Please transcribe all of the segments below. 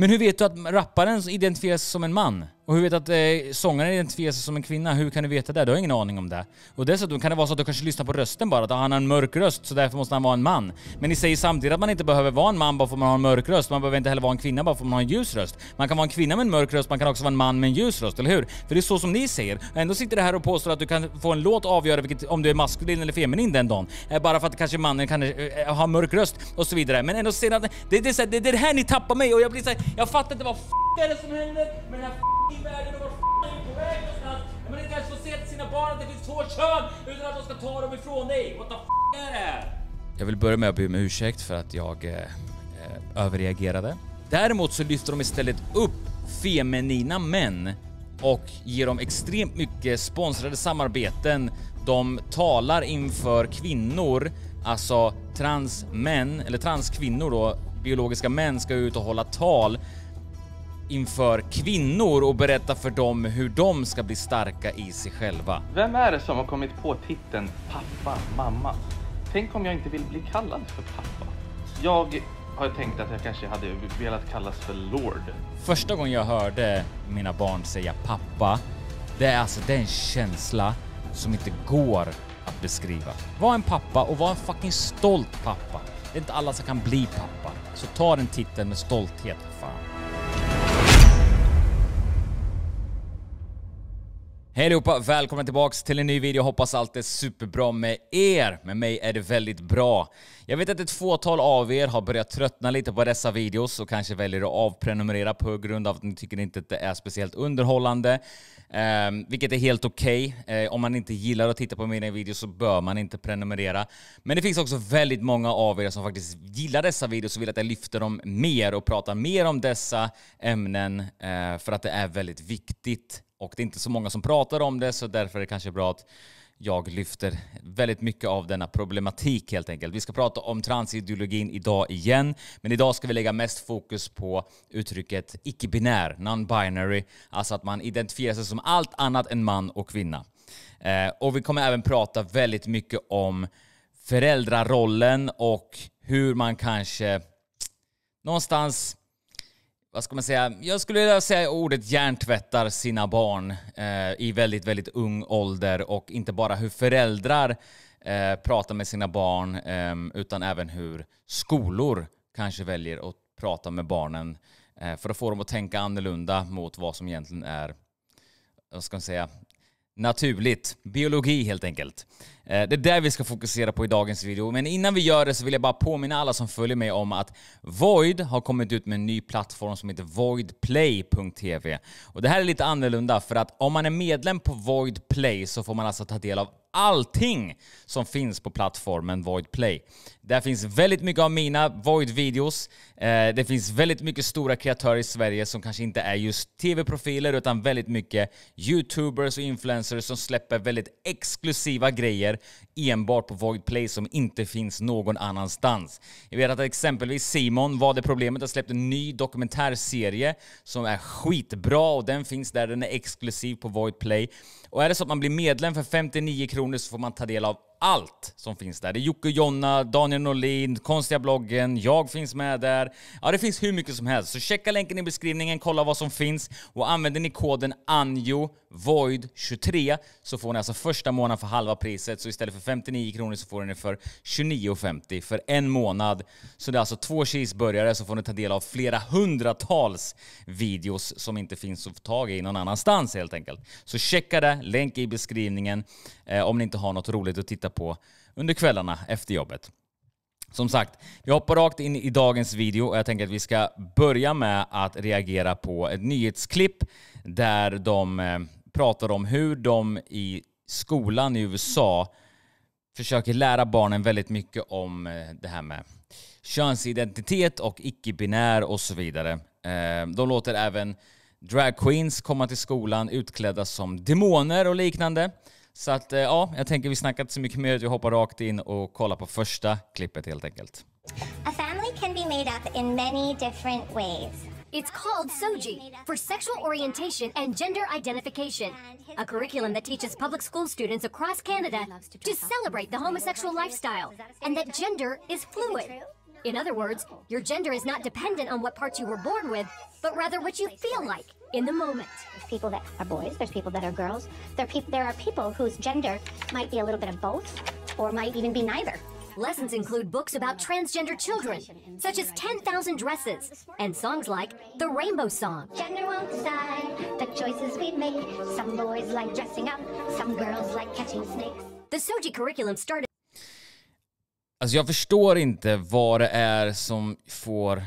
Men hur vet du att rapparen identifieras som en man? Och hur vet du att eh, sångaren identifierar sig som en kvinna? Hur kan du veta det? Du har ingen aning om det. Och dessutom kan det vara så att du kanske lyssnar på rösten bara, att han har en mörk röst så därför måste han vara en man. Men ni säger samtidigt att man inte behöver vara en man bara för att man har en mörk röst. Man behöver inte heller vara en kvinna bara för att man har en ljus röst. Man kan vara en kvinna med en mörk röst, man kan också vara en man med en ljus röst, eller hur? För det är så som ni säger. Ändå sitter det här och påstår att du kan få en låt avgöra vilket, om du är maskulin eller feminin den dagen. Eh, bara för att kanske mannen kan eh, eh ha mörk röst och så vidare. Men ändå ser att det, det, det, det, är det här ni tappar mig och jag blir såhär, jag fattar inte vad f är det som händer med den här f världen och vart fan är på väg någonstans? När man inte ens får se till sina barn att det finns två kön utan att de ska ta dem ifrån dig. What the f är det här? Jag vill börja med att be om ursäkt för att jag eh, eh, överreagerade. Däremot så lyfter de istället upp feminina män och ger dem extremt mycket sponsrade samarbeten. De talar inför kvinnor, alltså transmän, eller transkvinnor då, biologiska män ska ut och hålla tal inför kvinnor och berätta för dem hur de ska bli starka i sig själva. Vem är det som har kommit på titeln pappa, mamma? Tänk om jag inte vill bli kallad för pappa? Jag har tänkt att jag kanske hade velat kallas för Lord. Första gången jag hörde mina barn säga pappa, det är alltså den känsla som inte går att beskriva. Var en pappa och var en fucking stolt pappa. Det är inte alla som kan bli pappa, så ta den titeln med stolthet, fan. Hej allihopa! Välkomna tillbaka till en ny video. Hoppas allt är superbra med er. Med mig är det väldigt bra. Jag vet att ett fåtal av er har börjat tröttna lite på dessa videos och kanske väljer att avprenumerera på grund av att ni tycker inte att det är speciellt underhållande. Eh, vilket är helt okej. Okay. Eh, om man inte gillar att titta på mina videos så bör man inte prenumerera. Men det finns också väldigt många av er som faktiskt gillar dessa videos och vill att jag lyfter dem mer och pratar mer om dessa ämnen eh, för att det är väldigt viktigt och det är inte så många som pratar om det, så därför är det kanske bra att jag lyfter väldigt mycket av denna problematik helt enkelt. Vi ska prata om transideologin idag igen, men idag ska vi lägga mest fokus på uttrycket icke-binär, non-binary, alltså att man identifierar sig som allt annat än man och kvinna. Eh, och vi kommer även prata väldigt mycket om föräldrarollen och hur man kanske någonstans vad ska man säga, jag skulle vilja säga ordet hjärntvättar sina barn eh, i väldigt, väldigt ung ålder och inte bara hur föräldrar eh, pratar med sina barn eh, utan även hur skolor kanske väljer att prata med barnen eh, för att få dem att tänka annorlunda mot vad som egentligen är, vad ska man säga, naturligt. Biologi helt enkelt. Eh, det är där vi ska fokusera på i dagens video. Men innan vi gör det så vill jag bara påminna alla som följer mig om att Void har kommit ut med en ny plattform som heter voidplay.tv. Och det här är lite annorlunda för att om man är medlem på Void Play så får man alltså ta del av allting som finns på plattformen Void Play. Där finns väldigt mycket av mina Void-videos. Eh, det finns väldigt mycket stora kreatörer i Sverige som kanske inte är just TV-profiler utan väldigt mycket YouTubers och influencers som släpper väldigt exklusiva grejer enbart på Void Play som inte finns någon annanstans. Jag vet att exempelvis Simon var det problemet. Jag släppte en ny dokumentärserie som är skitbra och den finns där. Den är exklusiv på Void Play. Och är det så att man blir medlem för 59 kronor så får man ta del av allt som finns där. Det är Jocke och Jonna, Daniel Norlin, Konstiga bloggen, jag finns med där. Ja, det finns hur mycket som helst. Så checka länken i beskrivningen, kolla vad som finns och använder ni koden ANJO VOID 23 så får ni alltså första månaden för halva priset. Så istället för 59 kronor så får ni för 29,50 för en månad. Så det är alltså två cheeseburgare så får ni ta del av flera hundratals videos som inte finns att få tag i någon annanstans helt enkelt. Så checka det, länk i beskrivningen. Eh, om ni inte har något roligt att titta på under kvällarna efter jobbet. Som sagt, vi hoppar rakt in i dagens video och jag tänker att vi ska börja med att reagera på ett nyhetsklipp där de eh, pratar om hur de i skolan i USA försöker lära barnen väldigt mycket om eh, det här med könsidentitet och icke-binär och så vidare. De låter även dragqueens komma till skolan utklädda som demoner och liknande. Så att eh, ja, jag tänker vi snackar inte så mycket mer. Vi hoppar rakt in och kollar på första klippet helt enkelt. A family can be made up in many different ways. It's called Soji for sexual orientation and gender identification, a curriculum that teaches public school students across Canada to celebrate the homosexual lifestyle and that gender is fluid. In other words, your gender is not dependent on what parts you were born with, but rather what you feel like in the moment. There's people that are boys, there's people that are girls, there are, pe- there are people whose gender might be a little bit of both or might even be neither. Lessons include books about transgender children, such as 10,000 Dresses, and songs like The Rainbow Song. Gender won't decide the choices we make. Some boys like dressing up, some girls like catching snakes. The Soji curriculum started... Alltså jag förstår inte vad det är som får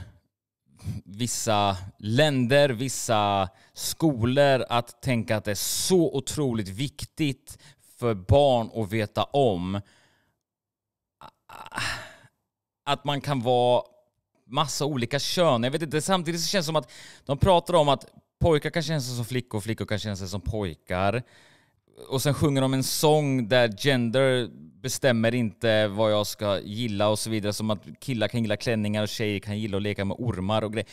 vissa länder, vissa skolor att tänka att det är så otroligt viktigt för barn att veta om att man kan vara massa olika kön. Jag vet inte, samtidigt så känns det som att de pratar om att pojkar kan känna sig som flickor och flickor kan känna sig som pojkar. Och sen sjunger de en sång där gender bestämmer inte vad jag ska gilla och så vidare. Som att killar kan gilla klänningar och tjejer kan gilla att leka med ormar och grejer.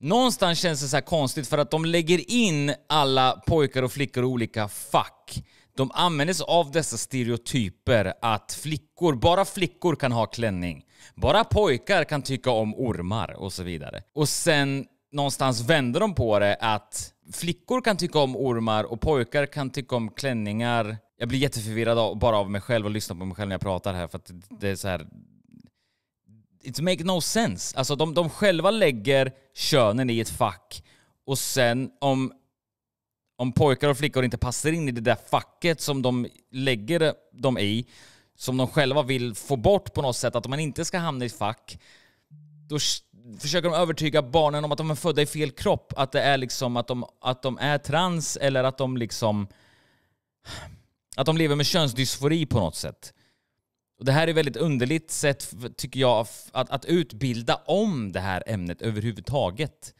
Någonstans känns det så konstigt för att de lägger in alla pojkar och flickor i olika fack. De använder sig av dessa stereotyper att flickor, bara flickor kan ha klänning. Bara pojkar kan tycka om ormar och så vidare. Och sen någonstans vänder de på det att flickor kan tycka om ormar och pojkar kan tycka om klänningar jag blir jätteförvirrad av, bara av mig själv och lyssnar på mig själv när jag pratar här för att det är så här. It make no sense. Alltså de, de själva lägger könen i ett fack och sen om, om pojkar och flickor inte passar in i det där facket som de lägger dem i, som de själva vill få bort på något sätt, att man inte ska hamna i ett fack, då försöker de övertyga barnen om att de är födda i fel kropp. Att det är liksom att de, att de är trans eller att de liksom... Att de lever med könsdysfori på något sätt. Och det här är ett väldigt underligt sätt, tycker jag, att, att utbilda om det här ämnet överhuvudtaget.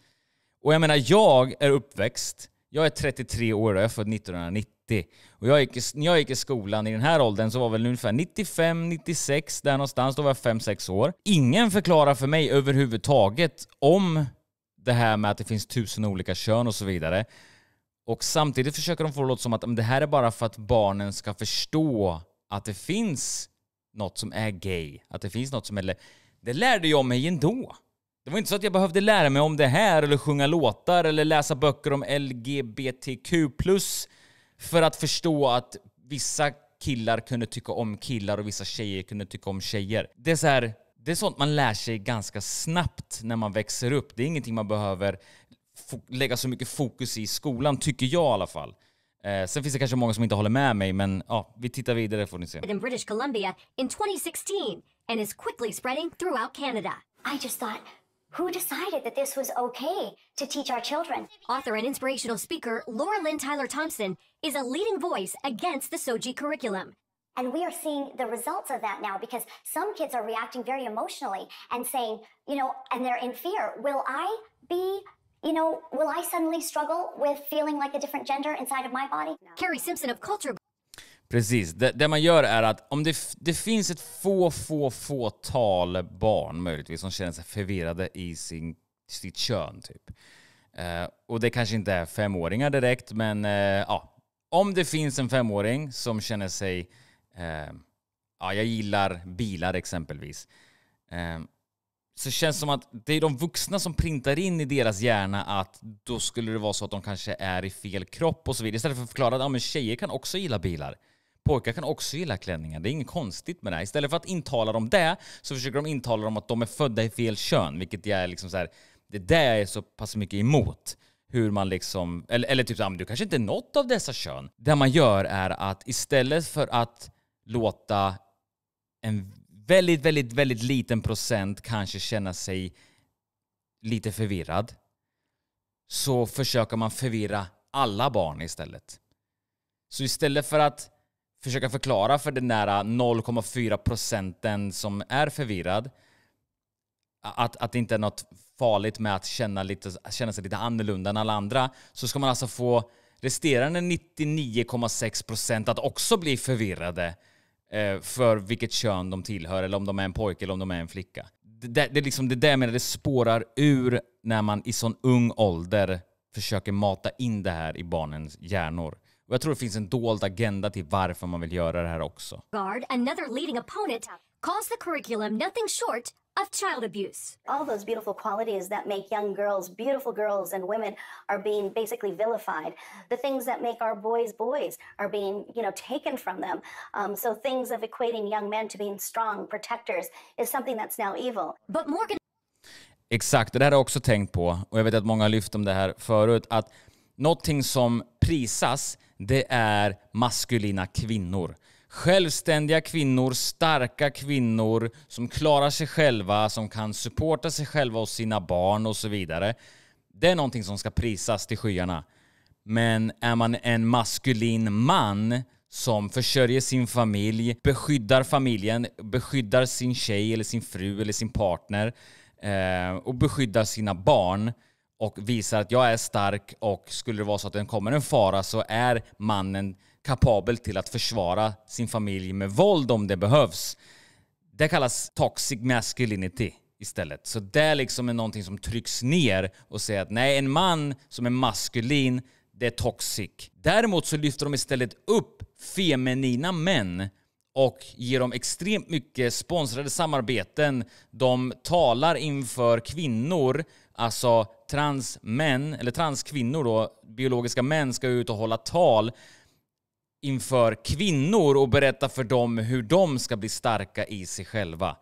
Och jag menar, jag är uppväxt, jag är 33 år och jag är född 1990. Och jag gick, när jag gick i skolan i den här åldern så var väl ungefär 95, 96, där någonstans, då var jag 5-6 år. Ingen förklarar för mig överhuvudtaget om det här med att det finns tusen olika kön och så vidare. Och samtidigt försöker de få det låta som att det här är bara för att barnen ska förstå att det finns något som är gay. Att det finns något som är... Det lärde jag mig ändå. Det var inte så att jag behövde lära mig om det här eller sjunga låtar eller läsa böcker om LGBTQ+. För att förstå att vissa killar kunde tycka om killar och vissa tjejer kunde tycka om tjejer. Det är, här, det är sånt man lär sig ganska snabbt när man växer upp. Det är ingenting man behöver lägga så mycket fokus i skolan, tycker jag i alla fall. Eh, sen finns det kanske många som inte håller med mig, men ja, vi tittar vidare får ni se. ...in British Columbia in 2016 and is quickly spreading throughout Canada. I just thought, who decided that this was okay to teach our children? Author and inspirational speaker Laura Lynn Tyler Thompson is a leading voice against the Soji curriculum. And we are seeing the results of that now because some kids are reacting very emotionally and saying, you know, and they're in fear. Will I be You know, will I suddenly struggle with feeling like a different gender inside of my body? No. Carrie Simpson of Culture Precis. Det, det, man gör är att om det, det finns ett få, få, fåtal barn möjligtvis som känner sig förvirrade i sin, sitt kön. Typ. Eh, och det kanske inte är femåringar direkt, men eh, ja. Om det finns en femåring som känner sig... Eh, ja, jag gillar bilar exempelvis. Eh, så känns det som att det är de vuxna som printar in i deras hjärna att då skulle det vara så att de kanske är i fel kropp och så vidare. Istället för att förklara att ja, men tjejer kan också gilla bilar. Pojkar kan också gilla klänningar. Det är inget konstigt med det. Istället för att intala dem det så försöker de intala dem att de är födda i fel kön, vilket jag är liksom så här, det där jag är så pass mycket emot. Hur man liksom, eller, eller typ såhär, du kanske inte är något av dessa kön. Det man gör är att istället för att låta en väldigt, väldigt, väldigt liten procent kanske känna sig lite förvirrad så försöker man förvirra alla barn istället. Så istället för att försöka förklara för den nära 0,4 procenten som är förvirrad att, att det inte är något farligt med att känna, lite, känna sig lite annorlunda än alla andra så ska man alltså få resterande 99,6 procent att också bli förvirrade Eh, för vilket kön de tillhör, eller om de är en pojke eller om de är en flicka. Det, det, det, liksom, det där menar, det spårar ur när man i sån ung ålder försöker mata in det här i barnens hjärnor. Och jag tror det finns en dold agenda till varför man vill göra det här också. Guard, another leading opponent, calls the curriculum nothing short of child abuse. All those beautiful qualities that make young girls, beautiful girls and women are being basically vilified. The things that make our boys boys are being, you know, taken from them. Um, so things of equating young men to being strong protectors is something that's now evil. But Morgan... Exakt, det här har jag också tänkt på och jag vet att många har lyft om det här förut att någonting som prisas det är maskulina kvinnor. Självständiga kvinnor, starka kvinnor som klarar sig själva, som kan supporta sig själva och sina barn och så vidare. Det är någonting som ska prisas till skyarna. Men är man en maskulin man som försörjer sin familj, beskyddar familjen, beskyddar sin tjej eller sin fru eller sin partner eh, och beskyddar sina barn och visar att jag är stark och skulle det vara så att det kommer en fara så är mannen kapabel till att försvara sin familj med våld om det behövs. Det kallas toxic masculinity istället. Så det liksom är någonting som trycks ner och säger att nej, en man som är maskulin, det är toxic. Däremot så lyfter de istället upp feminina män och ger dem extremt mycket sponsrade samarbeten. De talar inför kvinnor, alltså transmän, eller transkvinnor då, biologiska män ska ut och hålla tal inför kvinnor och berätta för dem hur de ska bli starka i sig själva.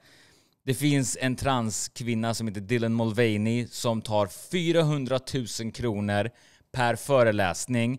Det finns en transkvinna som heter Dylan Mulvaney som tar 400 000 kronor per föreläsning.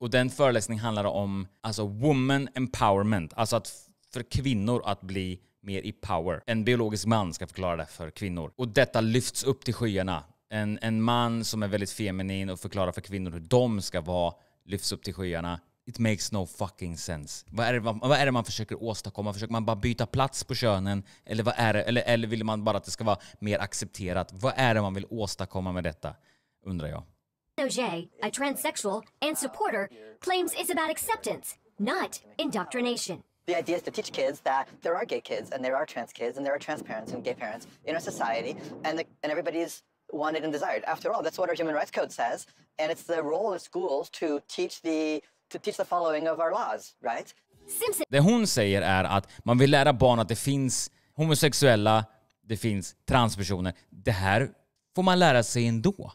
Och den föreläsningen handlar om alltså woman empowerment, alltså att för kvinnor att bli mer i power. En biologisk man ska förklara det för kvinnor. Och detta lyfts upp till skyarna. En, en man som är väldigt feminin och förklarar för kvinnor hur de ska vara lyfts upp till skyarna. It makes no fucking sense. Vad är, det, vad, är det man försöker åstadkomma? Försöker man bara byta plats på könen? Eller, vad är det, eller, eller vill man bara att det ska vara mer accepterat? Vad är det man vill åstadkomma med detta? Undrar jag. Ojay, a transsexual and supporter, claims it's about acceptance, not indoctrination. The idea is to teach kids that there are gay kids and there are trans kids and there are trans parents and gay parents in our society, and the, and everybody's wanted and desired. After all, that's what our human rights code says, and it's the role of schools to teach the to teach the following of our laws, right? Simpson. Det hon säger är att man vill lära barn att det finns homosexuella, det finns transpersoner. Det här får man lära sig ändå.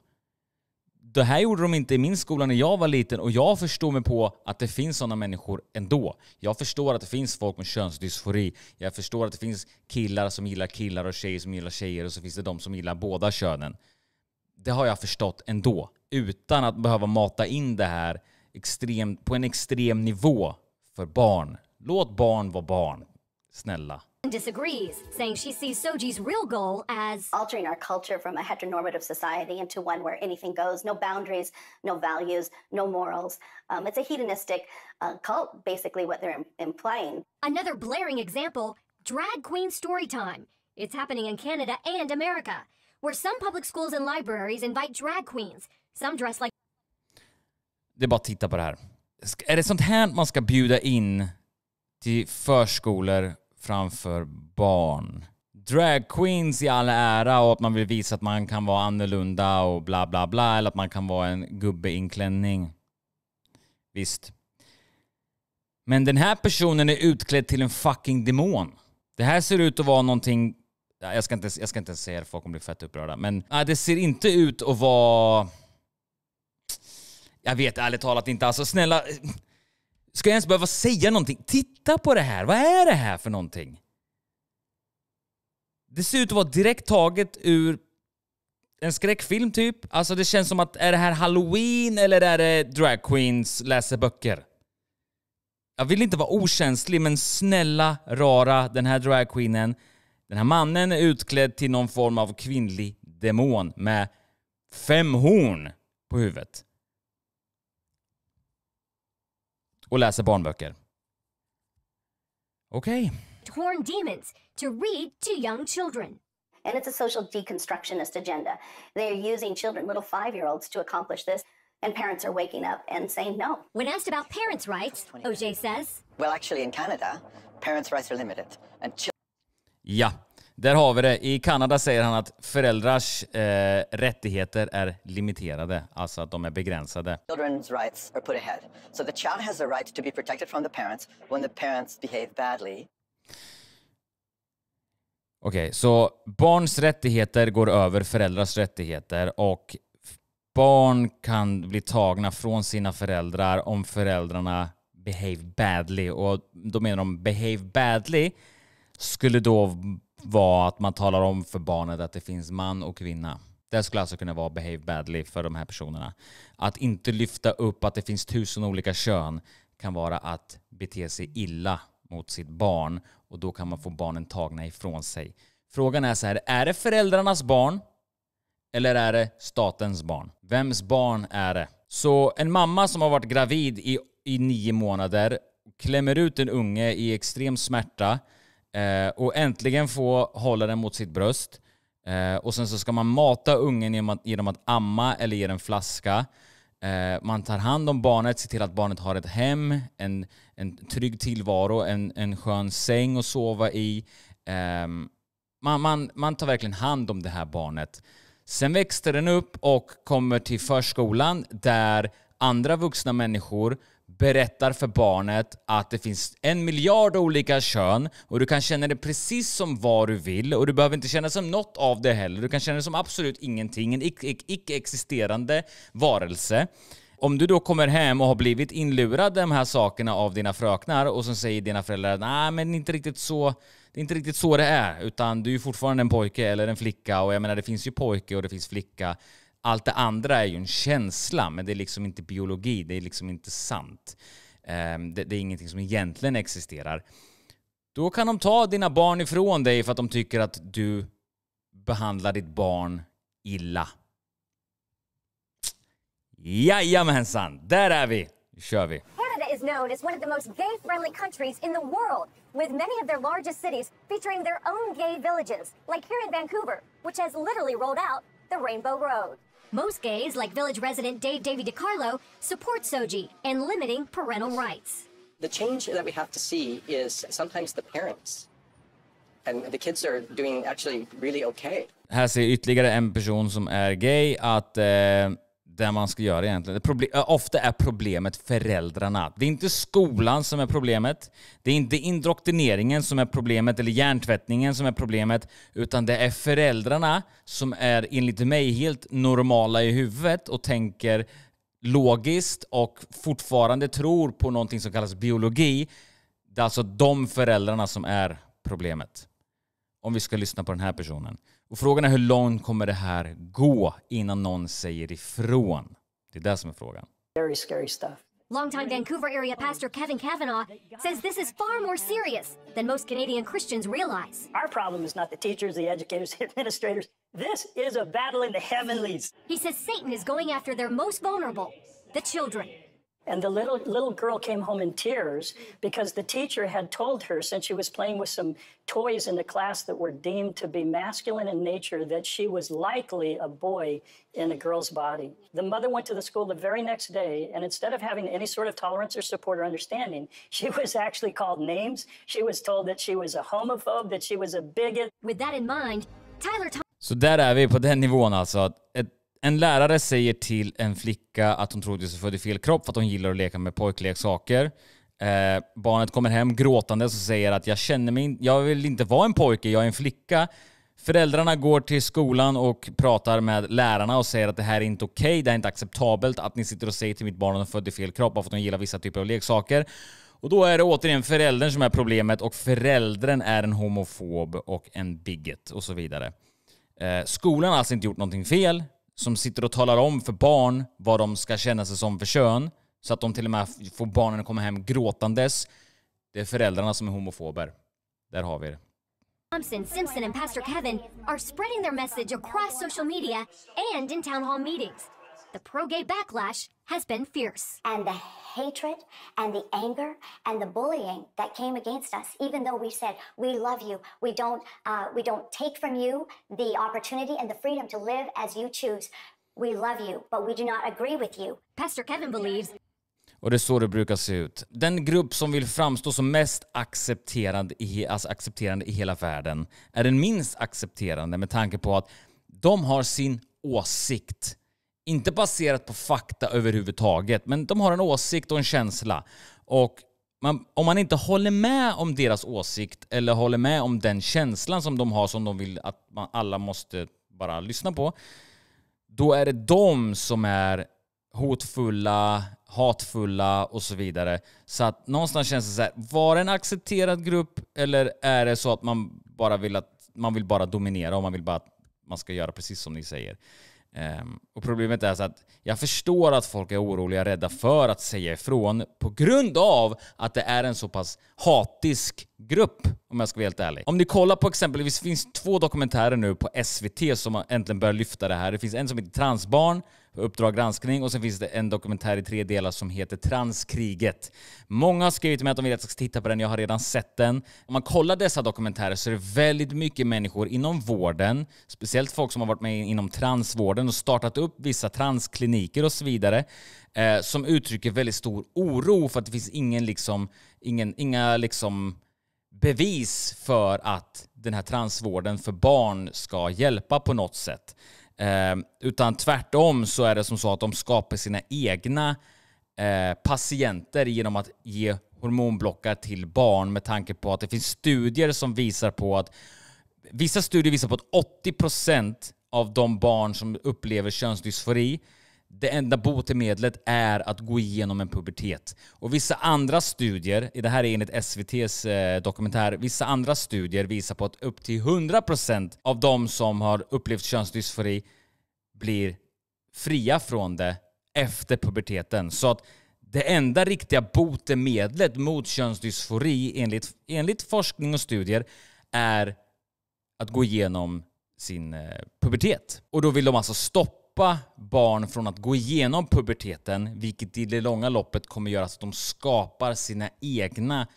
Det här gjorde de inte i min skola när jag var liten och jag förstår mig på att det finns sådana människor ändå. Jag förstår att det finns folk med könsdysfori. Jag förstår att det finns killar som gillar killar och tjejer som gillar tjejer och så finns det de som gillar båda könen. Det har jag förstått ändå, utan att behöva mata in det här extrem, på en extrem nivå för barn. Låt barn vara barn. Snälla. disagrees, saying she sees Soji's real goal as altering our culture from a heteronormative society into one where anything goes, no boundaries, no values, no morals. Um, it's a hedonistic uh, cult, basically, what they're Im implying. Another blaring example drag queen story time. It's happening in Canada and America, where some public schools and libraries invite drag queens. Some dress like det är bara att titta på det här. Är det sånt här man ska bjuda in till förskolor framför barn? Drag i all ära och att man vill visa att man kan vara annorlunda och bla bla bla eller att man kan vara en gubbe i en klänning. Visst. Men den här personen är utklädd till en fucking demon. Det här ser ut att vara någonting... Jag ska inte, jag ska inte säga det, folk kommer bli fett upprörda. Men det ser inte ut att vara jag vet ärligt talat inte. Alltså snälla, ska jag ens behöva säga någonting? Titta på det här. Vad är det här för någonting? Det ser ut att vara direkt taget ur en skräckfilm typ. Alltså det känns som att, är det här halloween eller är det drag queens läser böcker? Jag vill inte vara okänslig men snälla rara, den här dragqueenen, den här mannen är utklädd till någon form av kvinnlig demon med fem horn på huvudet. och läser barnböcker. Okej. Okay. Torn demons to read to young children. And it's a social deconstructionist agenda. They using children, little five-year-olds, to accomplish this. And parents are waking up and saying no. When asked about parents' rights, Auger says... Well, actually, in Canada, parents' rights are limited. And ja, där har vi det. I Kanada säger han att föräldrars eh, rättigheter är limiterade, alltså att de är begränsade. Children's rights are put ahead. So the child has a right to be protected from the parents when the parents behave badly. Okej, okay, så barns rättigheter går över föräldrars rättigheter och barn kan bli tagna från sina föräldrar om föräldrarna behave badly. Och då menar de behave badly skulle då var att man talar om för barnet att det finns man och kvinna. Det skulle alltså kunna vara behave badly för de här personerna. Att inte lyfta upp att det finns tusen olika kön kan vara att bete sig illa mot sitt barn och då kan man få barnen tagna ifrån sig. Frågan är så här, är det föräldrarnas barn eller är det statens barn? Vems barn är det? Så en mamma som har varit gravid i, i nio månader klämmer ut en unge i extrem smärta Eh, och äntligen få hålla den mot sitt bröst. Eh, och sen så ska man mata ungen genom att, genom att amma eller ge den flaska. Eh, man tar hand om barnet, ser till att barnet har ett hem, en, en trygg tillvaro, en, en skön säng att sova i. Ehm, man, man, man tar verkligen hand om det här barnet. Sen växte den upp och kommer till förskolan där andra vuxna människor berättar för barnet att det finns en miljard olika kön och du kan känna dig precis som vad du vill och du behöver inte känna som något av det heller. Du kan känna dig som absolut ingenting, en icke-existerande varelse. Om du då kommer hem och har blivit inlurad de här sakerna av dina fröknar och så säger dina föräldrar nej men inte riktigt så det är inte riktigt så det är, utan du är fortfarande en pojke eller en flicka och jag menar det finns ju pojke och det finns flicka allt det andra är ju en känsla, men det är liksom inte biologi, det är liksom inte sant. Ehm, det, är ingenting som egentligen existerar. Då kan de ta dina barn ifrån dig för att de tycker att du behandlar ditt barn illa. Jajamensan, där är vi! Nu kör vi! Canada is known as one of the most gay-friendly countries in the world, with many of their largest cities featuring their own gay villages, like here in Vancouver, which has literally rolled out the Rainbow Road. Most gays, like village resident Dave Davy DiCarlo, support Soji and limiting parental rights. The change that we have to see is sometimes the parents. And the kids are doing actually really okay. Här ser ytterligare en person som är gay att eh, det man ska göra egentligen. Problem, eh, ofta är problemet föräldrarna. Det är inte skolan som är problemet. Det är inte indoktrineringen som är problemet eller hjärntvättningen som är problemet. Utan det är föräldrarna som är enligt mig helt normala i huvudet och tänker logiskt och fortfarande tror på någonting som kallas biologi. Det är alltså de föräldrarna som är problemet om vi ska lyssna på den här personen. Och frågan är hur långt kommer det här gå innan någon säger ifrån? Det är det som är frågan. Very scary stuff. Longtime Vancouver area pastor Kevin Kavanaugh says this is far more serious than most Canadian Christians realize. Our problem is not the teachers, the educators, the administrators. This is a battle in the heavenlies. He says Satan is going after their most vulnerable, the children. And the little little girl came home in tears because the teacher had told her, since she was playing with some toys in the class that were deemed to be masculine in nature, that she was likely a boy in a girl's body. The mother went to the school the very next day, and instead of having any sort of tolerance or support or understanding, she was actually called names. She was told that she was a homophobe, that she was a bigot. With that in mind, Tyler. So där är vi på den nivån alltså. Ett en lärare säger till en flicka att hon trodde sig född i fel kropp för att hon gillar att leka med pojkleksaker. Eh, barnet kommer hem gråtande och säger att jag känner mig jag vill inte vara en pojke, jag är en flicka. Föräldrarna går till skolan och pratar med lärarna och säger att det här är inte okej, okay, det här är inte acceptabelt att ni sitter och säger till mitt barn att hon är född i fel kropp bara för att hon gillar vissa typer av leksaker. Och då är det återigen föräldern som är problemet och föräldern är en homofob och en bigot och så vidare. Eh, skolan har alltså inte gjort någonting fel som sitter och talar om för barn vad de ska känna sig som för kön, så att de till och med får barnen att komma hem gråtandes. Det är föräldrarna som är homofober. Där har vi det. Thompson, Simpson and Pastor Kevin are spreading their message across social media and in town hall meetings. The pro gay backlash has been fierce. And the hatred and the anger and the bullying that came against us, even though we said, we love you, we don't, uh, we don't take from you the opportunity and the freedom to live as you choose. We love you, but we do not agree with you. Pastor Kevin believes Och det är så det brukar se ut. Den grupp som vill framstå som mest accepterande i, alltså accepterande i hela världen är den minst accepterande med tanke på att de har sin åsikt inte baserat på fakta överhuvudtaget, men de har en åsikt och en känsla. Och man, om man inte håller med om deras åsikt eller håller med om den känslan som de har som de vill att man, alla måste bara lyssna på. Då är det de som är hotfulla, hatfulla och så vidare. Så att någonstans känns det så här, var det en accepterad grupp eller är det så att man bara vill att man vill bara dominera och man vill bara att man ska göra precis som ni säger? Ehm, och problemet är så att jag förstår att folk är oroliga, och rädda för att säga ifrån på grund av att det är en så pass hatisk grupp, om jag ska vara helt ärlig. Om ni kollar på exempelvis, det finns två dokumentärer nu på SVT som äntligen börjar lyfta det här. Det finns en som heter Transbarn Uppdrag granskning och sen finns det en dokumentär i tre delar som heter Transkriget. Många har skrivit till mig att de vill att jag ska titta på den, jag har redan sett den. Om man kollar dessa dokumentärer så är det väldigt mycket människor inom vården, speciellt folk som har varit med inom transvården och startat upp vissa transkliniker och så vidare, eh, som uttrycker väldigt stor oro för att det finns ingen liksom, ingen, inga liksom bevis för att den här transvården för barn ska hjälpa på något sätt. Eh, utan tvärtom så är det som så att de skapar sina egna eh, patienter genom att ge hormonblockare till barn med tanke på att det finns studier som visar på att vissa studier visar på att 80 av de barn som upplever könsdysfori det enda botemedlet är att gå igenom en pubertet. Och vissa andra studier, det här är enligt SVTs eh, dokumentär, vissa andra studier visar på att upp till 100% av de som har upplevt könsdysfori blir fria från det efter puberteten. Så att det enda riktiga botemedlet mot könsdysfori enligt, enligt forskning och studier är att gå igenom sin eh, pubertet. Och då vill de alltså stoppa stoppa barn från att gå igenom puberteten, vilket i det långa loppet kommer göra så att de skapar sina egna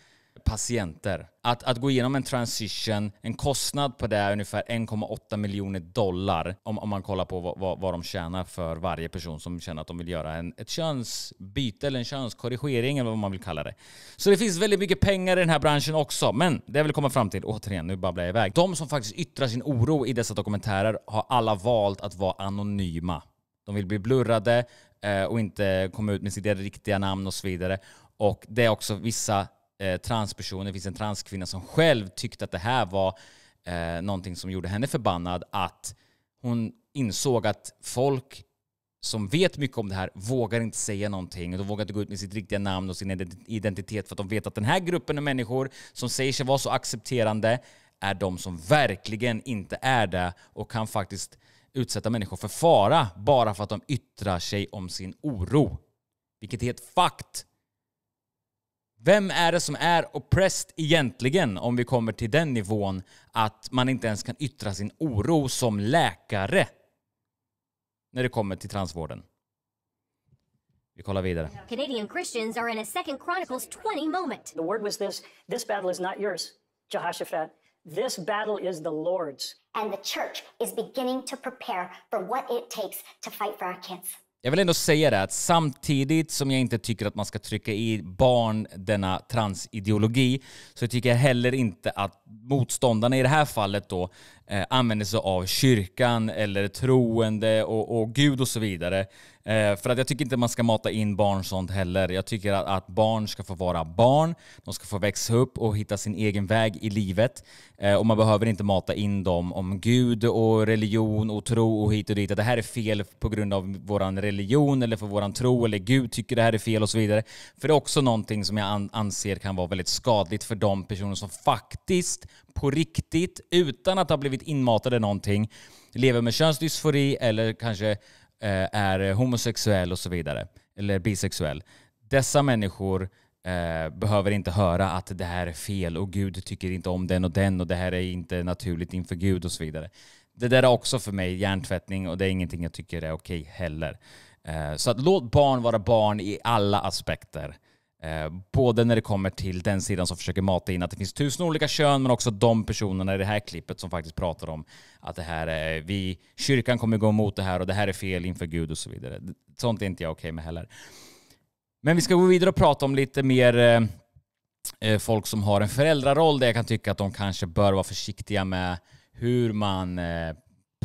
patienter. Att, att gå igenom en transition, en kostnad på det är ungefär 1,8 miljoner dollar om, om man kollar på vad, vad, vad, de tjänar för varje person som känner att de vill göra en, ett könsbyte eller en könskorrigering eller vad man vill kalla det. Så det finns väldigt mycket pengar i den här branschen också. Men det jag vill komma fram till, återigen, nu babblar jag iväg. De som faktiskt yttrar sin oro i dessa dokumentärer har alla valt att vara anonyma. De vill bli blurrade eh, och inte komma ut med sitt riktiga namn och så vidare. Och det är också vissa Eh, transpersoner, det finns en transkvinna som själv tyckte att det här var eh, någonting som gjorde henne förbannad. Att hon insåg att folk som vet mycket om det här vågar inte säga någonting. De vågar inte gå ut med sitt riktiga namn och sin identitet för att de vet att den här gruppen av människor som säger sig vara så accepterande är de som verkligen inte är det och kan faktiskt utsätta människor för fara bara för att de yttrar sig om sin oro. Vilket är ett fucked vem är det som är oppressed egentligen om vi kommer till den nivån att man inte ens kan yttra sin oro som läkare när det kommer till transvården? Vi kollar vidare. Canadian Christians are in a second Chronicles 20 moment. The word was this, this battle is not yours, Jehoshaphat. This battle is the Lord's. And the church is beginning to prepare for what it takes to fight for our kids jag vill ändå säga det att samtidigt som jag inte tycker att man ska trycka i barn denna transideologi så tycker jag heller inte att motståndarna i det här fallet då eh, använder sig av kyrkan eller troende och, och Gud och så vidare. Eh, för att jag tycker inte man ska mata in barn sånt heller. Jag tycker att, att, barn ska få vara barn, de ska få växa upp och hitta sin egen väg i livet. Eh, och man behöver inte mata in dem om Gud och religion och tro och hit och dit. Att det här är fel på grund av vår religion eller för vår tro eller Gud tycker det här är fel och så vidare. För det är också någonting som jag an anser kan vara väldigt skadligt för de personer som faktiskt på riktigt, utan att ha blivit inmatade någonting, lever med könsdysfori eller kanske eh, är homosexuell och så vidare, eller bisexuell. Dessa människor eh, behöver inte höra att det här är fel och Gud tycker inte om den och den och det här är inte naturligt inför Gud och så vidare. Det där är också för mig hjärntvättning och det är ingenting jag tycker är okej heller. Eh, så att låt barn vara barn i alla aspekter. Eh, både när det kommer till den sidan som försöker mata in att det finns tusen olika kön, men också de personerna i det här klippet som faktiskt pratar om att det här är, vi, kyrkan kommer gå emot det här och det här är fel inför Gud och så vidare. Sånt är inte jag okej okay med heller. Men vi ska gå vidare och prata om lite mer eh, eh, folk som har en föräldraroll där jag kan tycka att de kanske bör vara försiktiga med hur man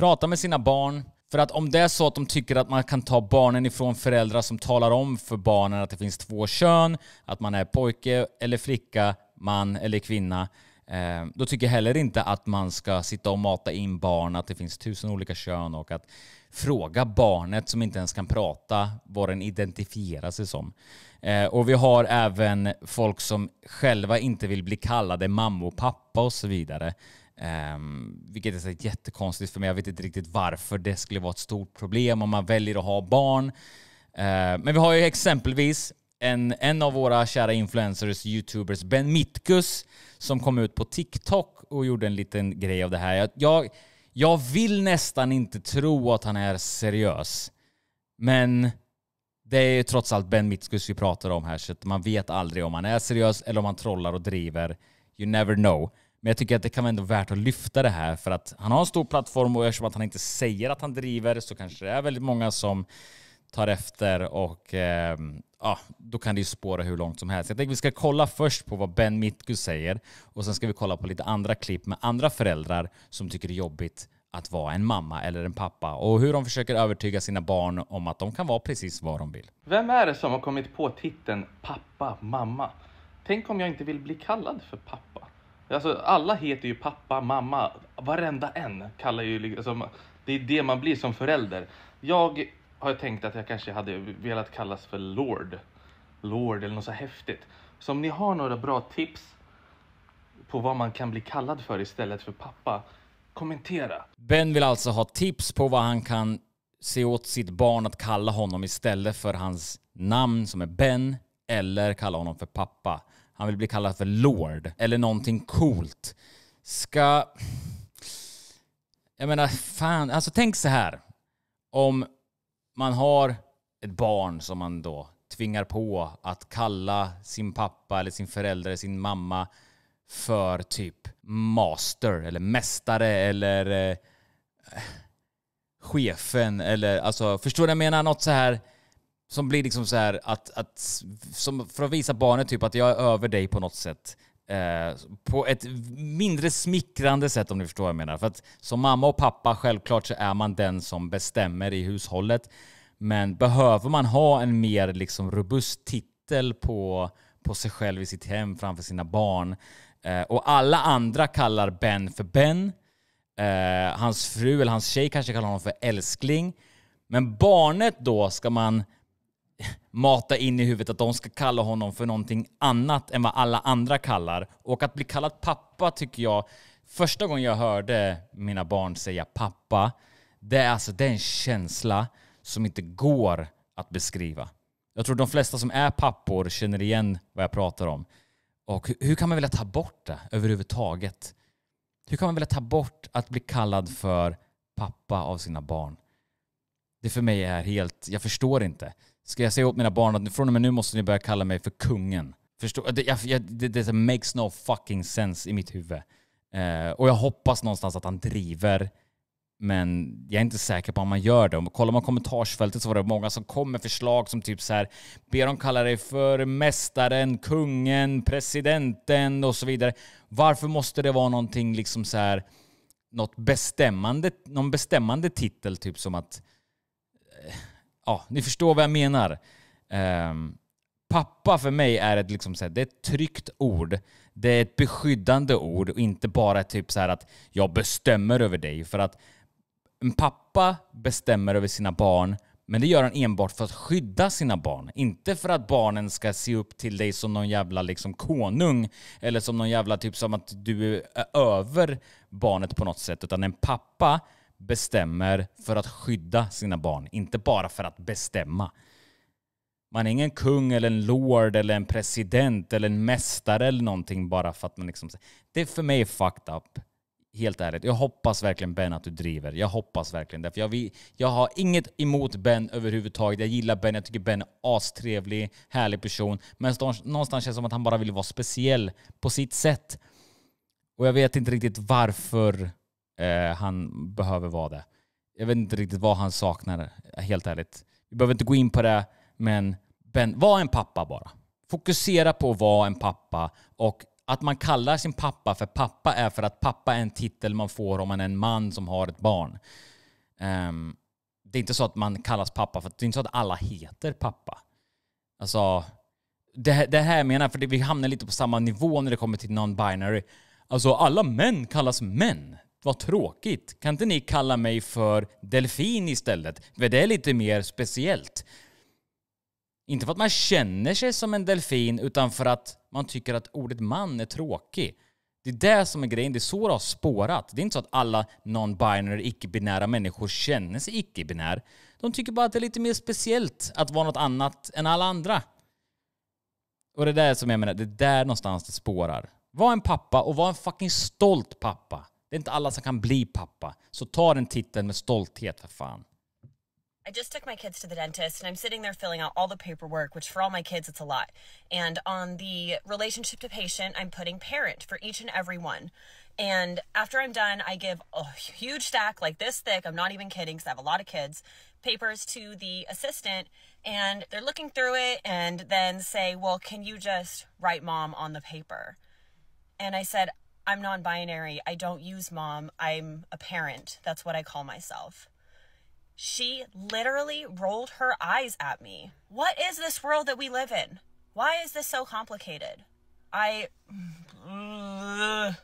pratar med sina barn, för att om det är så att de tycker att man kan ta barnen ifrån föräldrar som talar om för barnen att det finns två kön, att man är pojke eller flicka, man eller kvinna, eh, då tycker jag heller inte att man ska sitta och mata in barn att det finns tusen olika kön och att fråga barnet som inte ens kan prata vad den identifierar sig som. Eh, och vi har även folk som själva inte vill bli kallade mamma och pappa och så vidare. Um, vilket är så jättekonstigt för mig. Jag vet inte riktigt varför det skulle vara ett stort problem om man väljer att ha barn. Uh, men vi har ju exempelvis en, en av våra kära influencers, youtubers, Ben Mitkus, som kom ut på TikTok och gjorde en liten grej av det här. Jag, jag, jag vill nästan inte tro att han är seriös. Men det är ju trots allt Ben Mitkus vi pratar om här, så att man vet aldrig om han är seriös eller om han trollar och driver. You never know. Men jag tycker att det kan vara ändå värt att lyfta det här för att han har en stor plattform och eftersom att han inte säger att han driver så kanske det är väldigt många som tar efter och eh, ja, då kan det ju spåra hur långt som helst. Jag tänkte vi ska kolla först på vad Ben Mitku säger och sen ska vi kolla på lite andra klipp med andra föräldrar som tycker det är jobbigt att vara en mamma eller en pappa och hur de försöker övertyga sina barn om att de kan vara precis vad de vill. Vem är det som har kommit på titeln pappa, mamma? Tänk om jag inte vill bli kallad för pappa? Alltså, alla heter ju pappa, mamma, varenda en kallar ju liksom, det är det man blir som förälder. Jag har tänkt att jag kanske hade velat kallas för Lord. Lord eller något så häftigt. Så om ni har några bra tips på vad man kan bli kallad för istället för pappa, kommentera. Ben vill alltså ha tips på vad han kan se åt sitt barn att kalla honom istället för hans namn som är Ben eller kalla honom för pappa. Han vill bli kallad för Lord eller någonting coolt. Ska... Jag menar, fan. Alltså tänk så här. Om man har ett barn som man då tvingar på att kalla sin pappa eller sin förälder eller sin mamma för typ master eller mästare eller eh, chefen eller alltså förstår du jag menar? Något så här som blir liksom så här att, att som för att visa barnet typ att jag är över dig på något sätt. Eh, på ett mindre smickrande sätt om ni förstår vad jag menar. För att som mamma och pappa självklart så är man den som bestämmer i hushållet. Men behöver man ha en mer liksom robust titel på, på sig själv i sitt hem framför sina barn? Eh, och alla andra kallar Ben för Ben. Eh, hans fru eller hans tjej kanske kallar honom för älskling. Men barnet då ska man mata in i huvudet att de ska kalla honom för någonting annat än vad alla andra kallar. Och att bli kallad pappa tycker jag, första gången jag hörde mina barn säga pappa, det är alltså den känsla som inte går att beskriva. Jag tror de flesta som är pappor känner igen vad jag pratar om. Och hur kan man vilja ta bort det överhuvudtaget? Hur kan man vilja ta bort att bli kallad för pappa av sina barn? Det för mig är helt, jag förstår inte. Ska jag säga åt mina barn att från och med nu måste ni börja kalla mig för kungen? Förstår, det, jag, det, det makes no fucking sense i mitt huvud. Eh, och jag hoppas någonstans att han driver, men jag är inte säker på om han gör det. Om man kollar man kommentarsfältet så var det många som kom med förslag som typ så här ber dem kalla dig för mästaren, kungen, presidenten och så vidare. Varför måste det vara någonting liksom så här något bestämmande, någon bestämmande titel typ som att ja, ni förstår vad jag menar. Um, pappa för mig är ett, liksom, här, det är ett tryggt ord. Det är ett beskyddande ord och inte bara typ så att jag bestämmer över dig. För att en pappa bestämmer över sina barn men det gör han enbart för att skydda sina barn. Inte för att barnen ska se upp till dig som någon jävla liksom konung eller som någon jävla typ som att du är över barnet på något sätt. Utan en pappa bestämmer för att skydda sina barn, inte bara för att bestämma. Man är ingen kung eller en lord eller en president eller en mästare eller någonting bara för att man liksom... Det är för mig fucked up. Helt ärligt. Jag hoppas verkligen Ben att du driver. Jag hoppas verkligen det. För jag, vill, jag har inget emot Ben överhuvudtaget. Jag gillar Ben. Jag tycker Ben är astrevlig, härlig person. Men någonstans känns det som att han bara vill vara speciell på sitt sätt. Och jag vet inte riktigt varför Eh, han behöver vara det. Jag vet inte riktigt vad han saknar, helt ärligt. Vi behöver inte gå in på det, men ben, var en pappa bara. Fokusera på att vara en pappa och att man kallar sin pappa för pappa är för att pappa är en titel man får om man är en man som har ett barn. Um, det är inte så att man kallas pappa, för det är inte så att alla heter pappa. Alltså, det, det här jag menar, för det, vi hamnar lite på samma nivå när det kommer till non-binary. Alltså alla män kallas män. Vad tråkigt. Kan inte ni kalla mig för delfin istället? För det är lite mer speciellt. Inte för att man känner sig som en delfin, utan för att man tycker att ordet man är tråkigt. Det är det som är grejen. Det är så det har spårat. Det är inte så att alla non-binary, icke-binära människor känner sig icke-binär. De tycker bara att det är lite mer speciellt att vara något annat än alla andra. Och det är där som jag menar, det är där någonstans det spårar. Var en pappa och var en fucking stolt pappa. Det är inte alla som kan bli pappa. Så ta den titeln med stolthet för fan. I just took my kids to the dentist and I'm sitting there filling out all the paperwork, which for all my kids, it's a lot. And on the relationship to patient, I'm putting parent for each and every one. And after I'm done, I give a huge stack, like this thick, I'm not even kidding, because I have a lot of kids, papers to the assistant. And they're looking through it and then say, Well, can you just write mom on the paper? And I said, I'm non binary. I don't use mom. I'm a parent. That's what I call myself. She literally rolled her eyes at me. What is this world that we live in? Why is this so complicated? I. I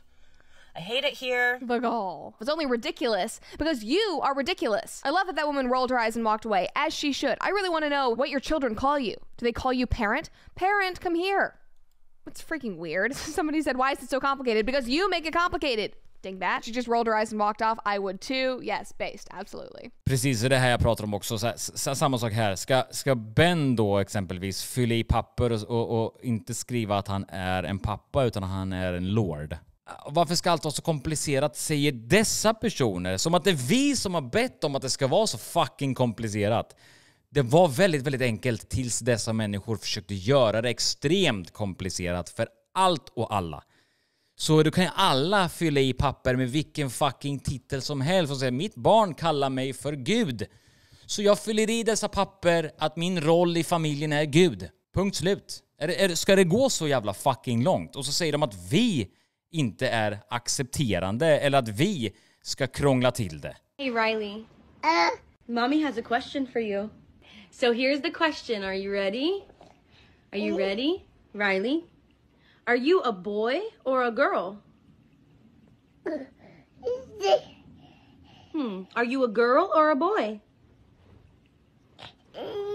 hate it here. Bagall. It's only ridiculous because you are ridiculous. I love that that woman rolled her eyes and walked away, as she should. I really want to know what your children call you. Do they call you parent? Parent, come here. It's freaking weird. Somebody said, Why is it so complicated? Because you make it complicated. Dingbat. She just rolled her eyes and walked off. I would too. Yes, based. Absolutely. Precis, det här jag pratar om också. Så här, så, samma sak här. Ska, ska Ben då exempelvis fylla i papper och, och, och inte skriva att han är en pappa utan att han är en lord? Eh, varför ska allt vara så komplicerat, säger dessa personer. Som att det är vi som har bett om att det ska vara så fucking komplicerat. Det var väldigt, väldigt enkelt tills dessa människor försökte göra det extremt komplicerat för allt och alla. Så då kan ju alla fylla i papper med vilken fucking titel som helst och säga mitt barn kallar mig för Gud. Så jag fyller i dessa papper att min roll i familjen är Gud. Punkt slut. Är, är, ska det gå så jävla fucking långt? Och så säger de att vi inte är accepterande eller att vi ska krångla till det. Hey Riley. Uh. Mommy has a question for you. So here's the question. Are you ready? Are you mm-hmm. ready, Riley? Are you a boy or a girl? Hmm. Are you a girl or a boy?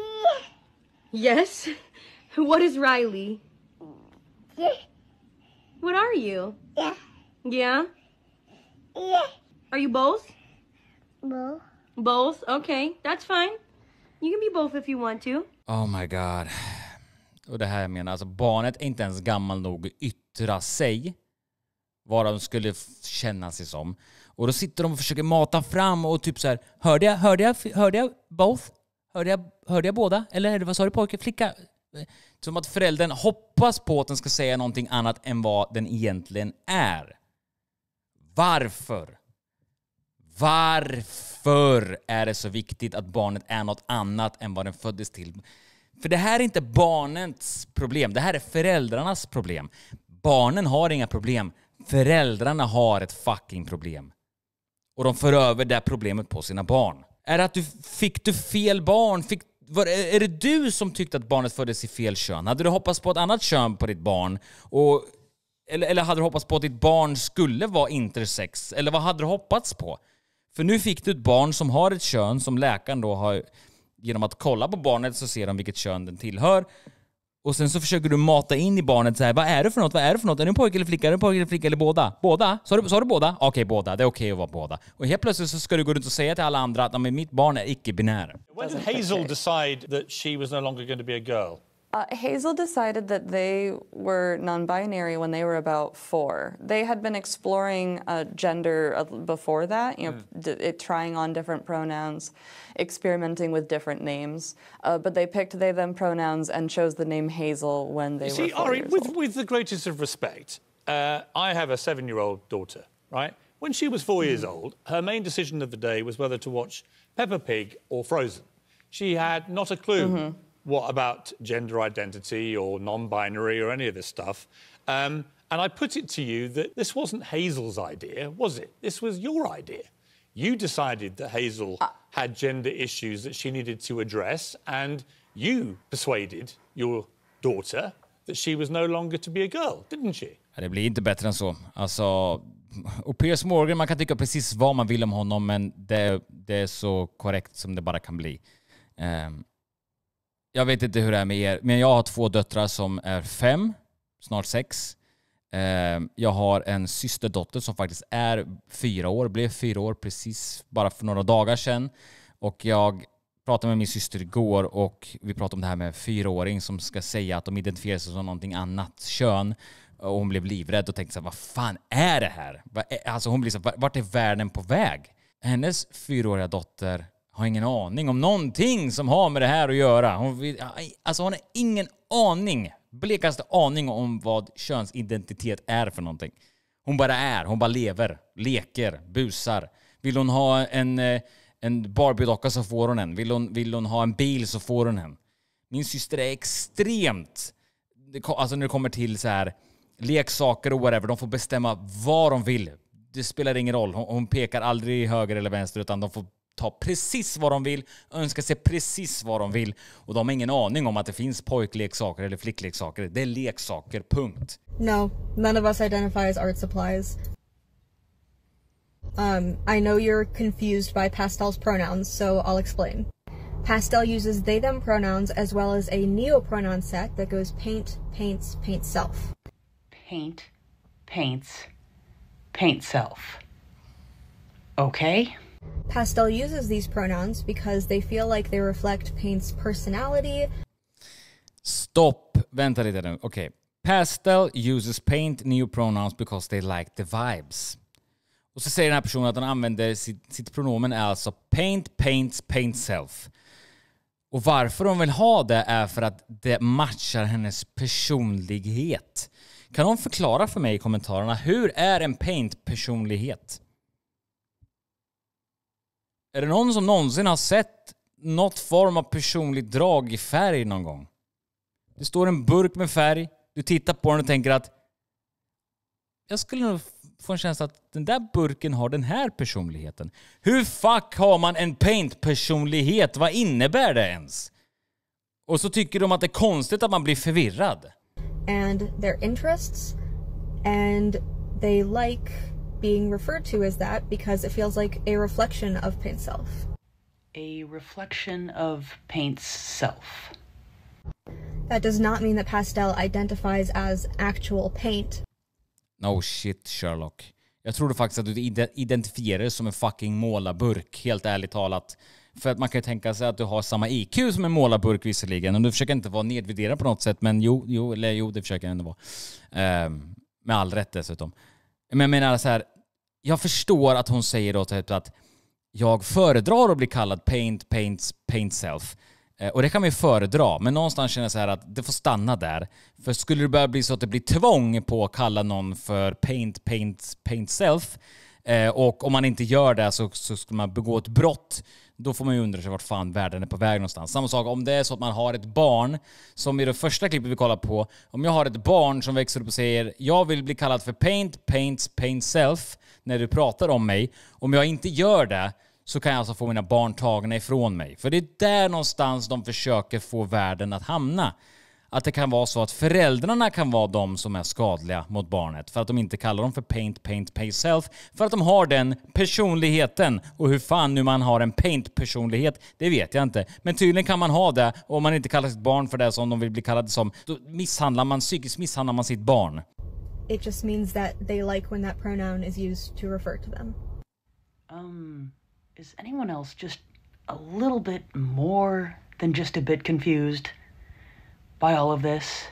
Yes. What is Riley? What are you? Yeah. Yeah? Yeah. Are you both? Both. Both? Okay, that's fine. You can be both if you want to. Oh my god. Och det här jag menar, alltså barnet är inte ens gammal nog att yttra sig vad de skulle känna sig som. Och då sitter de och försöker mata fram och typ så här, hörde jag, hörde jag, hörde jag both? Hörde jag, hörde jag båda? Eller vad sa du pojke, flicka? Som att föräldern hoppas på att den ska säga någonting annat än vad den egentligen är. Varför? Varför är det så viktigt att barnet är något annat än vad den föddes till? För det här är inte barnets problem, det här är föräldrarnas problem. Barnen har inga problem, föräldrarna har ett fucking problem. Och de för över det problemet på sina barn. Är det att du fick du fel barn? Fick, var, är det du som tyckte att barnet föddes i fel kön? Hade du hoppats på ett annat kön på ditt barn? Och, eller, eller hade du hoppats på att ditt barn skulle vara intersex? Eller vad hade du hoppats på? För nu fick du ett barn som har ett kön som läkaren då har... Genom att kolla på barnet så ser de vilket kön den tillhör. Och sen så försöker du mata in i barnet så här, vad är det för något? Vad är det för något? Är det en pojke eller flicka? Är det en pojke eller flicka? Eller båda? Båda? Sa du, sa du båda? Okej, okay, båda. Det är okej okay att vara båda. Och helt plötsligt så ska du gå runt och säga till alla andra att mitt barn är icke-binär. When did Hazel alltså, decide that she was no longer going to be a girl? Uh, Hazel decided that they were non binary when they were about four. They had been exploring uh, gender uh, before that, you know, hmm. it, trying on different pronouns, experimenting with different names. Uh, but they picked they them pronouns and chose the name Hazel when they you were see, four. Ari, with, with, the greatest of respect, uh, I have a seven year old daughter, right? When she was four mm. years hmm. old, her main decision of the day was whether to watch Peppa Pig or Frozen. She had not a clue. Mm -hmm what about gender identity or non binary or any of this stuff? Um, and I put it to you that this wasn't Hazel's idea, was it? This was your idea. You decided that Hazel uh, had gender issues that she needed to address, and you persuaded your daughter that she was no longer to be a girl, didn't she? Det blir inte bättre än så. Alltså, och Piers Morgan, man kan tycka precis vad man vill om honom, men det, det är så korrekt som det bara kan bli. Um, jag vet inte hur det är med er, men jag har två döttrar som är fem, snart sex. Ehm, jag har en systerdotter som faktiskt är fyra år, blev fyra år precis bara för några dagar sedan. Och jag pratade med min syster igår och vi pratade om det här med en fyraåring som ska säga att de identifierar sig som någonting annat kön. Och hon blev livrädd och tänkte så här, vad fan är det här? Alltså hon blir så vart är världen på väg? Hennes fyraåriga dotter har ingen aning om någonting som har med det här att göra. Hon, alltså hon har ingen aning, blekaste aning om vad könsidentitet är för någonting. Hon bara är, hon bara lever, leker, busar. Vill hon ha en, eh, en Barbie-docka så får hon en. Vill hon, vill hon ha en bil så får hon en. Min syster är extremt, alltså när det kommer till så här leksaker och whatever, de får bestämma vad de vill. Det spelar ingen roll. Hon, hon pekar aldrig höger eller vänster utan de får ta precis vad de vill, önska sig precis vad de vill och de har ingen aning om att det finns pojkleksaker eller flickleksaker. Det är leksaker, punkt. No, none of us identify as art supplies. Um, I know you're confused by Pastel's pronouns, so I'll explain. Pastel uses they them pronouns as well as a neopronoun set that goes paint, paints, paint self. Paint, paints, paint self. Okay? Pastel uses these pronouns because they feel like they reflect Paint's personality. Stopp! Vänta lite nu. Okej. Okay. Pastel uses paint new pronouns because they like the vibes. Och så säger den här personen att han använder sitt, sitt pronomen är alltså paint, paints, paint self. Och varför hon vill ha det är för att det matchar hennes personlighet. Kan hon förklara för mig i kommentarerna, hur är en paint-personlighet? Är det någon som någonsin har sett något form av personligt drag i färg någon gång? Det står en burk med färg, du tittar på den och tänker att jag skulle nog få en känsla att den där burken har den här personligheten. Hur fuck har man en paint-personlighet? Vad innebär det ens? Och så tycker de att det är konstigt att man blir förvirrad. And their interests and they like being referred to as that because it feels like a reflection of paint self. A reflection of paint's self. That does not mean that pastel identifies as actual paint. No shit Sherlock. Jag trodde faktiskt att du identifierade dig som en fucking målarburk, helt ärligt talat. För att man kan ju tänka sig att du har samma IQ som en målarburk visserligen, och du försöker inte vara nedvärderad på något sätt, men jo, jo, eller jo, det försöker jag ändå vara. Um, med all rätt dessutom. Men jag menar så här, jag förstår att hon säger då typ att jag föredrar att bli kallad paint, paint, paint self. Eh, och det kan man ju föredra, men någonstans känner jag så här att det får stanna där. För skulle det börja bli så att det blir tvång på att kalla någon för paint, paint, paint self, eh, och om man inte gör det så, så skulle man begå ett brott då får man ju undra sig vart fan världen är på väg någonstans. Samma sak om det är så att man har ett barn, som i det första klippet vi kollar på, om jag har ett barn som växer upp och säger “Jag vill bli kallad för paint, paints, paint self” när du pratar om mig. Om jag inte gör det så kan jag alltså få mina barn tagna ifrån mig. För det är där någonstans de försöker få världen att hamna att det kan vara så att föräldrarna kan vara de som är skadliga mot barnet för att de inte kallar dem för paint, paint, pay self. För att de har den personligheten. Och hur fan nu man har en paint-personlighet, det vet jag inte. Men tydligen kan man ha det och om man inte kallar sitt barn för det som de vill bli kallade som, då misshandlar man, psykiskt misshandlar man sitt barn. It just means that they like when that pronoun is used to refer to them. Um, is anyone else just a little bit more than just a bit confused? by all of this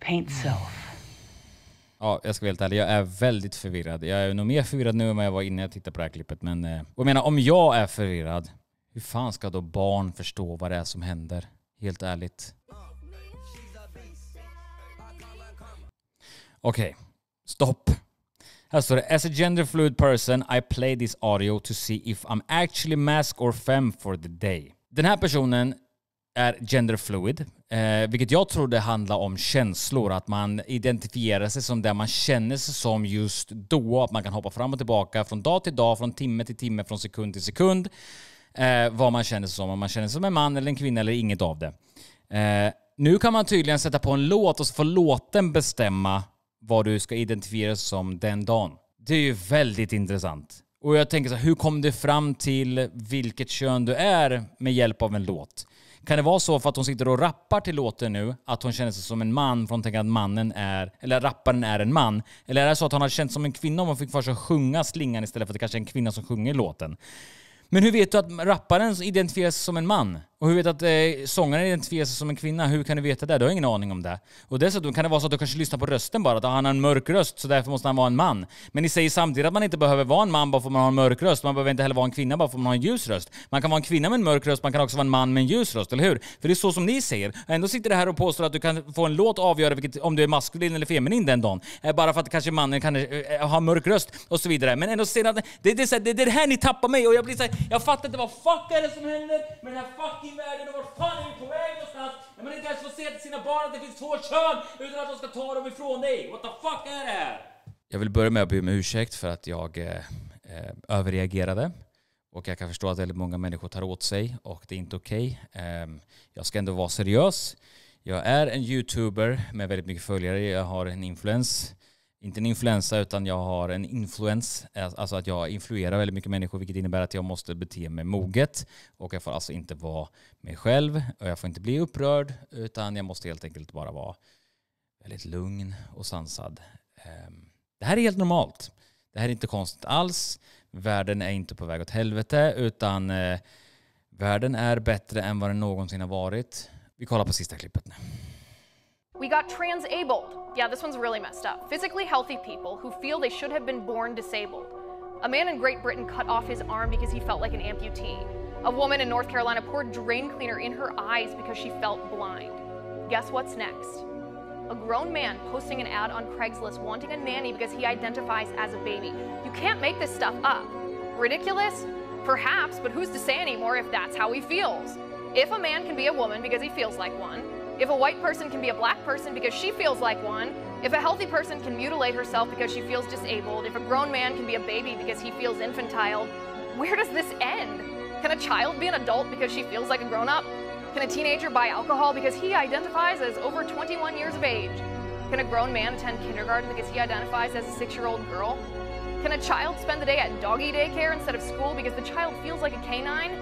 paint self. Ja, jag ska vara helt ärlig. Jag är väldigt förvirrad. Jag är nog mer förvirrad nu än vad jag var innan jag tittade på det här klippet. Men eh, jag menar, om jag är förvirrad, hur fan ska då barn förstå vad det är som händer? Helt ärligt. Okej, okay. stopp. Här står det “As a gender fluid person I play this audio to see if I'm actually mask or fem for the day”. Den här personen är genderfluid, eh, vilket jag trodde handlar om känslor, att man identifierar sig som det man känner sig som just då, att man kan hoppa fram och tillbaka från dag till dag, från timme till timme, från sekund till sekund, eh, vad man känner sig som, om man känner sig som en man eller en kvinna eller inget av det. Eh, nu kan man tydligen sätta på en låt och så får låten bestämma vad du ska identifiera dig som den dagen. Det är ju väldigt intressant. Och jag tänker så här, hur kom du fram till vilket kön du är med hjälp av en låt? Kan det vara så för att hon sitter och rappar till låten nu, att hon känner sig som en man för hon tänker att mannen är, eller rapparen är en man? Eller är det så att hon har känt sig som en kvinna om hon fick för sig att sjunga slingan istället för att det kanske är en kvinna som sjunger låten? Men hur vet du att rapparen identifierar sig som en man? Och hur vet du att eh, sångaren identifierar sig som en kvinna? Hur kan du veta det? Du har ingen aning om det. Och dessutom kan det vara så att du kanske lyssnar på rösten bara, att han har en mörk röst så därför måste han vara en man. Men ni säger samtidigt att man inte behöver vara en man bara för att man har en mörk röst. Man behöver inte heller vara en kvinna bara för att man har en ljus röst. Man kan vara en kvinna med en mörk röst, man kan också vara en man med en ljus röst, eller hur? För det är så som ni säger. Ändå sitter det här och påstår att du kan få en låt avgöra vilket, om du är maskulin eller feminin den dagen. Eh, bara för att kanske mannen kan eh, ha mörk röst och så vidare. Men ändå ser att det, det, är det, det är det här ni tappar mig och jag blir så här, jag fattar inte vad fuck är det som händer med den här fucking vägen och vart fan är vi på väg någonstans? När man inte ens får se till sina barn att det finns två kön utan att de ska ta dem ifrån dig. What the fuck är det här? Jag vill börja med att be om ursäkt för att jag eh, eh, överreagerade. Och jag kan förstå att väldigt många människor tar åt sig och det är inte okej. Okay. Ehm, jag ska ändå vara seriös. Jag är en youtuber med väldigt mycket följare. Jag har en influens inte en influensa utan jag har en influens, alltså att jag influerar väldigt mycket människor vilket innebär att jag måste bete mig moget och jag får alltså inte vara mig själv och jag får inte bli upprörd utan jag måste helt enkelt bara vara väldigt lugn och sansad. Ehm, det här är helt normalt. Det här är inte konstigt alls. Världen är inte på väg åt helvete utan eh, världen är bättre än vad den någonsin har varit. Vi kollar på sista klippet nu. We got transabled. Yeah, this one's really messed up. Physically healthy people who feel they should have been born disabled. A man in Great Britain cut off his arm because he felt like an amputee. A woman in North Carolina poured drain cleaner in her eyes because she felt blind. Guess what's next? A grown man posting an ad on Craigslist wanting a nanny because he identifies as a baby. You can't make this stuff up. Ridiculous? Perhaps, but who's to say anymore if that's how he feels? If a man can be a woman because he feels like one, if a white person can be a black person because she feels like one, if a healthy person can mutilate herself because she feels disabled, if a grown man can be a baby because he feels infantile, where does this end? Can a child be an adult because she feels like a grown up? Can a teenager buy alcohol because he identifies as over 21 years of age? Can a grown man attend kindergarten because he identifies as a six year old girl? Can a child spend the day at doggy daycare instead of school because the child feels like a canine?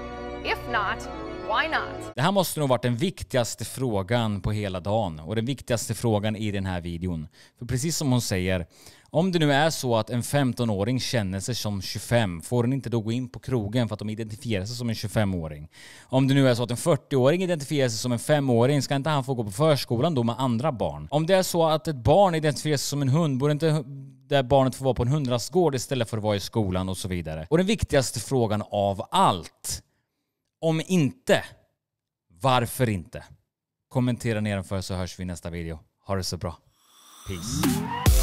If not, Why not? Det här måste nog varit den viktigaste frågan på hela dagen och den viktigaste frågan i den här videon. För precis som hon säger, om det nu är så att en 15-åring känner sig som 25, får den inte då gå in på krogen för att de identifierar sig som en 25-åring? Om det nu är så att en 40-åring identifierar sig som en 5-åring, ska inte han få gå på förskolan då med andra barn? Om det är så att ett barn identifierar sig som en hund, borde inte där barnet får vara på en hundrastgård istället för att vara i skolan och så vidare. Och den viktigaste frågan av allt om inte, varför inte? Kommentera nedanför så hörs vi i nästa video. Ha det så bra. Peace.